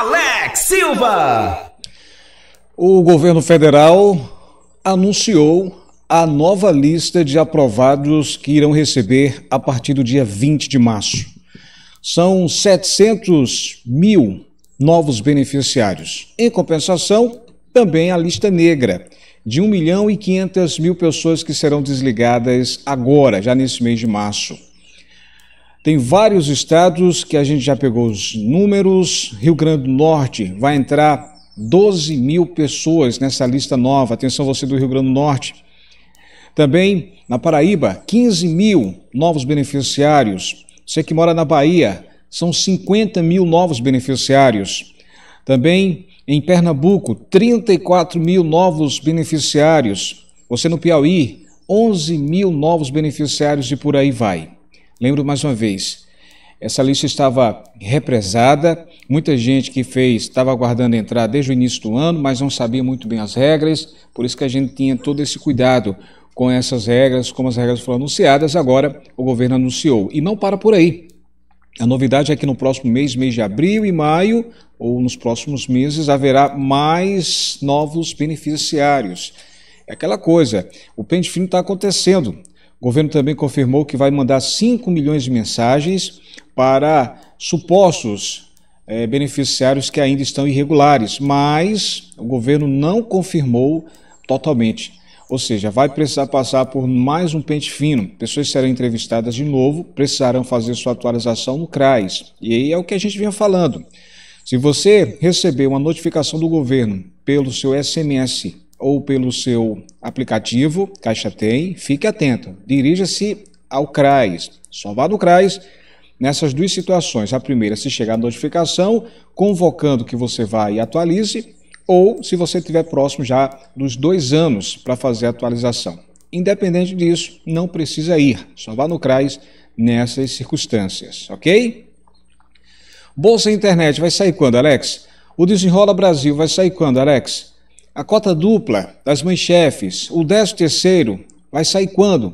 Alex Silva. O governo federal anunciou a nova lista de aprovados que irão receber a partir do dia 20 de março. São 700 mil novos beneficiários. Em compensação, também a lista negra, de 1 milhão e 500 mil pessoas que serão desligadas agora, já nesse mês de março. Tem vários estados que a gente já pegou os números. Rio Grande do Norte vai entrar 12 mil pessoas nessa lista nova. Atenção, você do Rio Grande do Norte. Também na Paraíba, 15 mil novos beneficiários. Você que mora na Bahia, são 50 mil novos beneficiários. Também em Pernambuco, 34 mil novos beneficiários. Você no Piauí, 11 mil novos beneficiários e por aí vai. Lembro mais uma vez, essa lista estava represada, muita gente que fez estava aguardando entrar desde o início do ano, mas não sabia muito bem as regras, por isso que a gente tinha todo esse cuidado com essas regras, como as regras foram anunciadas, agora o governo anunciou. E não para por aí. A novidade é que no próximo mês, mês de abril e maio, ou nos próximos meses, haverá mais novos beneficiários. É aquela coisa, o pente fino está acontecendo. O governo também confirmou que vai mandar 5 milhões de mensagens para supostos é, beneficiários que ainda estão irregulares, mas o governo não confirmou totalmente. Ou seja, vai precisar passar por mais um pente fino. Pessoas serão entrevistadas de novo, precisarão fazer sua atualização no CRAS. E aí é o que a gente vinha falando. Se você receber uma notificação do governo pelo seu SMS ou pelo seu aplicativo Caixa Tem, fique atento. Dirija-se ao CRAS. Só vá no CRAS nessas duas situações. A primeira, se chegar a notificação, convocando que você vá e atualize, ou se você estiver próximo já dos dois anos para fazer a atualização. Independente disso, não precisa ir. Só vá no CRAS nessas circunstâncias, ok? Bolsa Internet vai sair quando, Alex? O Desenrola Brasil vai sair quando, Alex? A cota dupla das mães-chefes, o 13 terceiro, vai sair quando?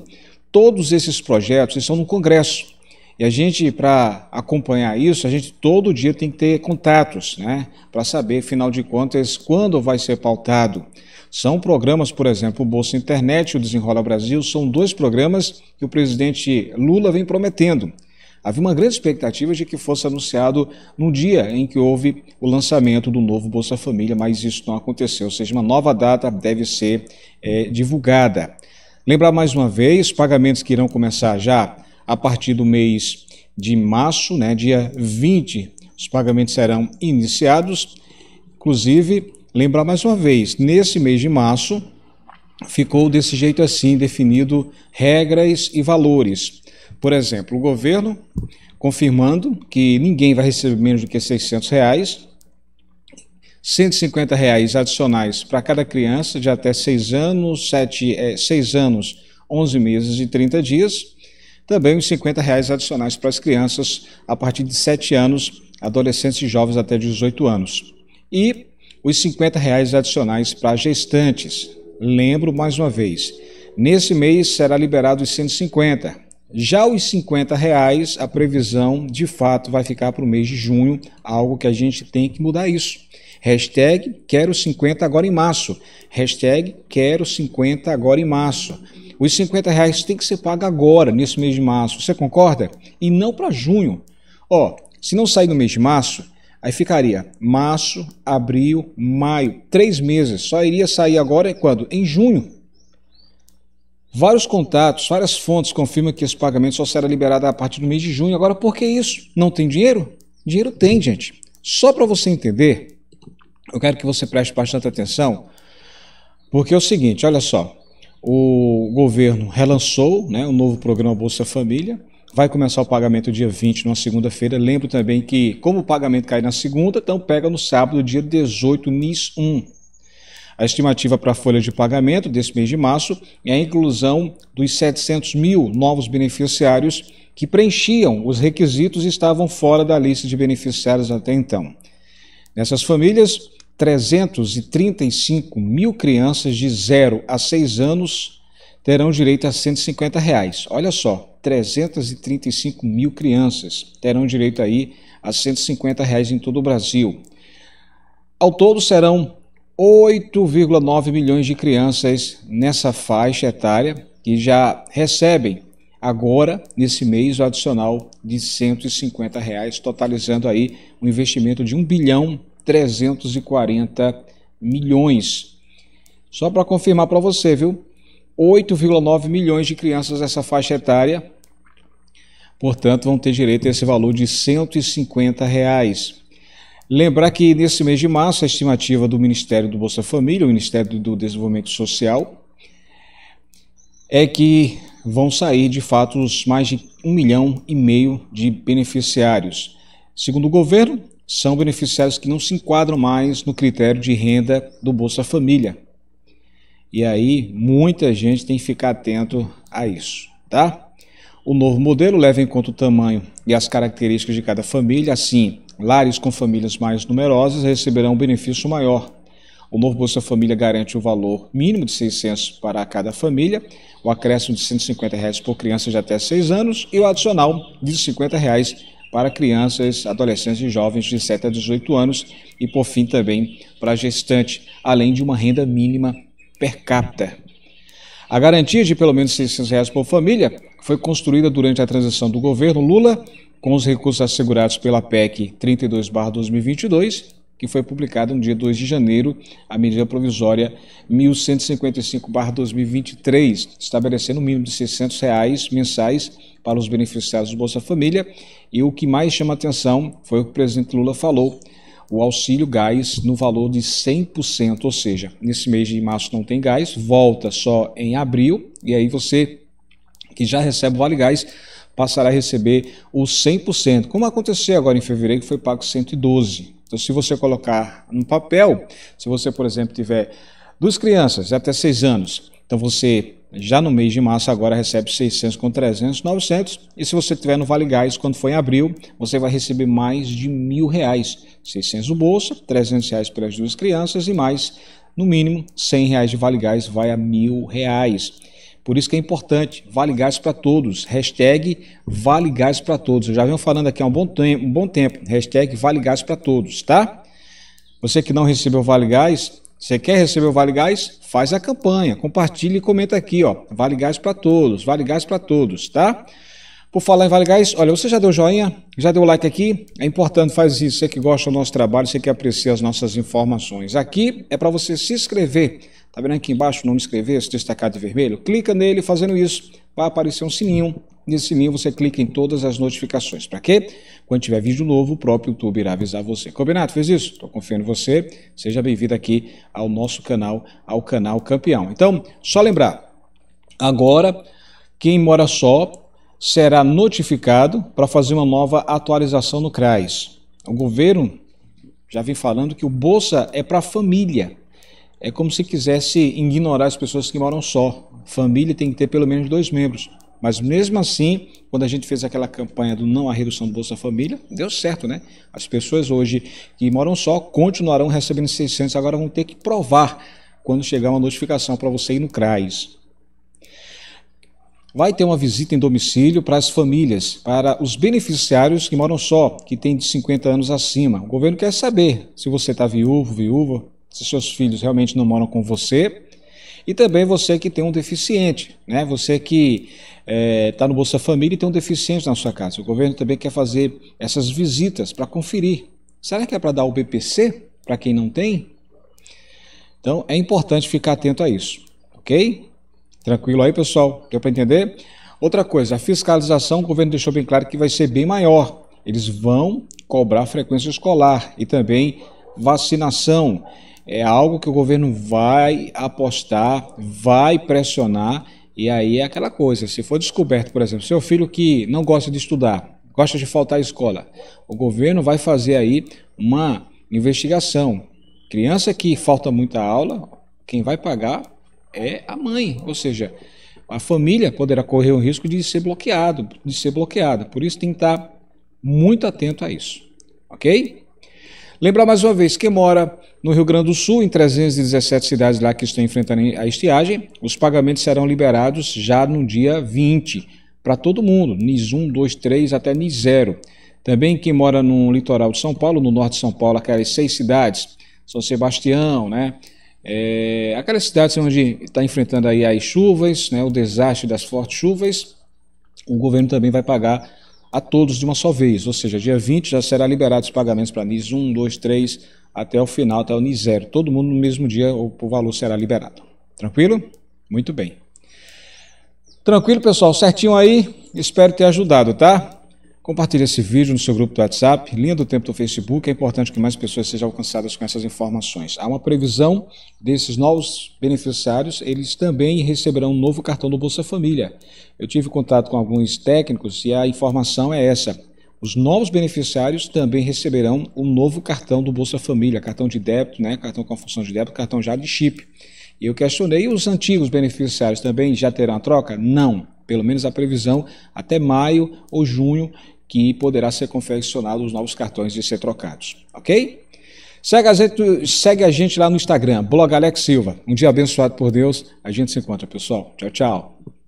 Todos esses projetos estão no Congresso. E a gente, para acompanhar isso, a gente todo dia tem que ter contatos, né? Para saber, afinal de contas, quando vai ser pautado. São programas, por exemplo, o Bolsa Internet e o Desenrola Brasil, são dois programas que o presidente Lula vem prometendo. Havia uma grande expectativa de que fosse anunciado no dia em que houve o lançamento do novo Bolsa Família, mas isso não aconteceu, ou seja, uma nova data deve ser é, divulgada. Lembrar mais uma vez, pagamentos que irão começar já a partir do mês de março, né, dia 20, os pagamentos serão iniciados. Inclusive, lembrar mais uma vez, nesse mês de março, ficou desse jeito assim, definido regras e valores. Por exemplo, o governo confirmando que ninguém vai receber menos do que 600 reais, 150 reais adicionais para cada criança de até 6 anos, 7, é, 6 anos, 11 meses e 30 dias. Também os 50 reais adicionais para as crianças a partir de 7 anos, adolescentes e jovens até 18 anos. E os 50 reais adicionais para gestantes. Lembro mais uma vez, nesse mês será liberado os 150 já os 50 reais, a previsão de fato vai ficar para o mês de junho, algo que a gente tem que mudar isso. Hashtag quero 50 agora em março. Hashtag quero 50 agora em março. Os 50 reais tem que ser pago agora, nesse mês de março. Você concorda? E não para junho. Ó, se não sair no mês de março, aí ficaria março, abril, maio, três meses. Só iria sair agora quando? Em junho. Vários contatos, várias fontes confirmam que esse pagamento só será liberado a partir do mês de junho. Agora, por que isso? Não tem dinheiro? Dinheiro tem, gente. Só para você entender, eu quero que você preste bastante atenção, porque é o seguinte, olha só, o governo relançou né, o novo programa Bolsa Família, vai começar o pagamento dia 20, numa segunda-feira. Lembro também que, como o pagamento cai na segunda, então pega no sábado, dia 18, NIS 1. A estimativa para a folha de pagamento desse mês de março é a inclusão dos 700 mil novos beneficiários que preenchiam os requisitos e estavam fora da lista de beneficiários até então. Nessas famílias, 335 mil crianças de 0 a 6 anos terão direito a 150 reais. Olha só, 335 mil crianças terão direito aí a 150 reais em todo o Brasil. Ao todo serão 8,9 milhões de crianças nessa faixa etária que já recebem agora, nesse mês, o adicional de 150 reais, totalizando aí um investimento de 1 bilhão 340 milhões. Só para confirmar para você, viu? 8,9 milhões de crianças nessa faixa etária, portanto, vão ter direito a esse valor de 150 reais. Lembrar que nesse mês de março, a estimativa do Ministério do Bolsa Família, o Ministério do Desenvolvimento Social, é que vão sair de fato os mais de um milhão e meio de beneficiários. Segundo o governo, são beneficiários que não se enquadram mais no critério de renda do Bolsa Família. E aí, muita gente tem que ficar atento a isso, tá? O novo modelo leva em conta o tamanho e as características de cada família, assim Lares com famílias mais numerosas receberão um benefício maior. O novo Bolsa Família garante o valor mínimo de 600 para cada família, o acréscimo de 150 reais por criança de até 6 anos e o adicional de 50 reais para crianças, adolescentes e jovens de 7 a 18 anos e, por fim, também para gestante, além de uma renda mínima per capita. A garantia de pelo menos R$ 600 por família foi construída durante a transição do governo Lula com os recursos assegurados pela PEC 32-2022, que foi publicada no dia 2 de janeiro, a medida provisória 1155-2023, estabelecendo um mínimo de R$ 600 reais mensais para os beneficiários do Bolsa Família. E o que mais chama atenção foi o que o presidente Lula falou, o auxílio gás no valor de 100%, ou seja, nesse mês de março não tem gás, volta só em abril, e aí você que já recebe o Vale Gás passará a receber os 100%, como aconteceu agora em fevereiro, que foi pago 112. Então, se você colocar no papel, se você, por exemplo, tiver duas crianças até seis anos, então você já no mês de março agora recebe 600 com 300, 900. E se você tiver no Vale Gás, quando for em abril, você vai receber mais de mil reais. 600 no bolsa, 300 reais pelas duas crianças e mais, no mínimo, 100 reais de Vale Gás vai a mil reais. Por isso que é importante, vale gás para todos. Hashtag vale gás para todos. Eu já venho falando aqui há um bom tempo, um bom tempo. Hashtag vale gás para todos, tá? Você que não recebeu vale gás, você quer receber o Vale Gás? Faz a campanha, compartilha e comenta aqui, ó. Vale Gás para todos, Vale Gás para todos, tá? Por falar em Vale Gás, olha, você já deu joinha? Já deu like aqui? É importante, faz isso. Você que gosta do nosso trabalho, você que aprecia as nossas informações. Aqui é para você se inscrever Tá vendo aqui embaixo o nome escrever, se destacado tá de vermelho? Clica nele, fazendo isso, vai aparecer um sininho. Nesse sininho você clica em todas as notificações. Para quê? Quando tiver vídeo novo, o próprio YouTube irá avisar você. Combinado? Fez isso? Estou confiando em você. Seja bem-vindo aqui ao nosso canal, ao canal Campeão. Então, só lembrar, agora quem mora só será notificado para fazer uma nova atualização no CRAS. O governo já vem falando que o Bolsa é para a família é como se quisesse ignorar as pessoas que moram só. Família tem que ter pelo menos dois membros. Mas mesmo assim, quando a gente fez aquela campanha do não à redução do Bolsa Família, deu certo, né? As pessoas hoje que moram só continuarão recebendo 600, agora vão ter que provar quando chegar uma notificação para você ir no CRAS. Vai ter uma visita em domicílio para as famílias, para os beneficiários que moram só, que têm de 50 anos acima. O governo quer saber se você está viúvo, viúva, se seus filhos realmente não moram com você, e também você que tem um deficiente, né? Você que está é, tá no Bolsa Família e tem um deficiente na sua casa. O governo também quer fazer essas visitas para conferir. Será que é para dar o BPC para quem não tem? Então é importante ficar atento a isso, ok? Tranquilo aí, pessoal? Deu para entender? Outra coisa, a fiscalização, o governo deixou bem claro que vai ser bem maior. Eles vão cobrar frequência escolar e também vacinação é algo que o governo vai apostar, vai pressionar, e aí é aquela coisa. Se for descoberto, por exemplo, seu filho que não gosta de estudar, gosta de faltar à escola, o governo vai fazer aí uma investigação. Criança que falta muita aula, quem vai pagar é a mãe, ou seja, a família poderá correr o risco de ser bloqueado, de ser bloqueada. Por isso tem que estar muito atento a isso, ok? Lembrar mais uma vez que mora no Rio Grande do Sul, em 317 cidades lá que estão enfrentando a estiagem, os pagamentos serão liberados já no dia 20, para todo mundo, NIS 1, 2, 3 até NIS 0. Também quem mora no litoral de São Paulo, no norte de São Paulo, aquelas seis cidades, São Sebastião, né? É, aquelas cidades onde está enfrentando aí as chuvas, né, o desastre das fortes chuvas, o governo também vai pagar a todos de uma só vez, ou seja, dia 20 já será liberados os pagamentos para NIS 1, 2, 3, até o final, até o NIS 0. Todo mundo no mesmo dia o valor será liberado. Tranquilo? Muito bem. Tranquilo, pessoal? Certinho aí? Espero ter ajudado, tá? Compartilhe esse vídeo no seu grupo do WhatsApp, linha do tempo do Facebook. É importante que mais pessoas sejam alcançadas com essas informações. Há uma previsão desses novos beneficiários, eles também receberão um novo cartão do Bolsa Família. Eu tive contato com alguns técnicos e a informação é essa. Os novos beneficiários também receberão um novo cartão do Bolsa Família, cartão de débito, né? cartão com função de débito, cartão já de chip. Eu questionei os antigos beneficiários também já terão a troca? Não pelo menos a previsão, até maio ou junho que poderá ser confeccionado os novos cartões e ser trocados, ok? Segue a, gente, segue a gente lá no Instagram, blog Alex Silva. Um dia abençoado por Deus. A gente se encontra, pessoal. Tchau, tchau.